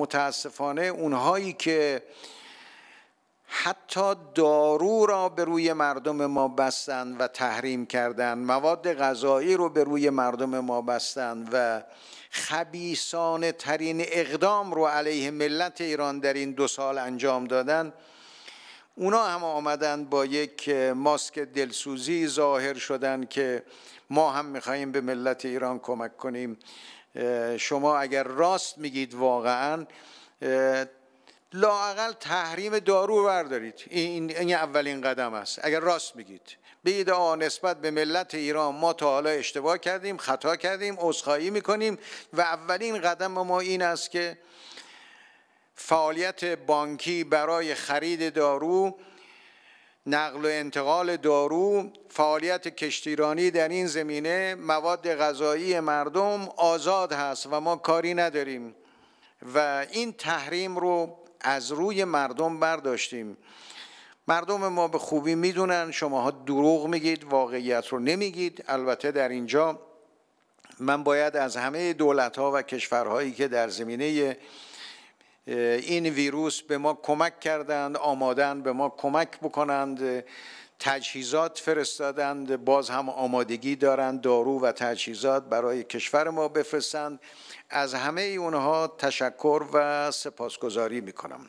متاسفانه اونهایی که حتی دارو را به روی مردم ما بستند و تحریم کردند مواد غذایی رو به روی مردم ما بستند و خبیسان ترین اقدام رو علیه ملت ایران در این دو سال انجام دادن اونا هم آمدن با یک ماسک دلسوزی ظاهر شدن که ما هم میخواییم به ملت ایران کمک کنیم شما اگر راست میگید واقعا لاقل تحریم دارو بردارید این, این اولین قدم است اگر راست میگید بگید ادعا نسبت به ملت ایران ما تا حالا اشتباه کردیم خطا کردیم عذرخواهی میکنیم و اولین قدم ما این است که فعالیت بانکی برای خرید دارو نقل و انتقال دارو، فعالیت کشتیرانی در این زمینه مواد غذایی مردم آزاد هست و ما کاری نداریم و این تحریم رو از روی مردم برداشتیم مردم ما به خوبی میدونن شماها دروغ میگید واقعیت رو نمیگید البته در اینجا من باید از همه دولت ها و کشورهایی که در زمینه این ویروس به ما کمک کردند آمادن به ما کمک بکنند تجهیزات فرستادند باز هم آمادگی دارند دارو و تجهیزات برای کشور ما بفرستند از همه اونها تشکر و سپاسگزاری میکنم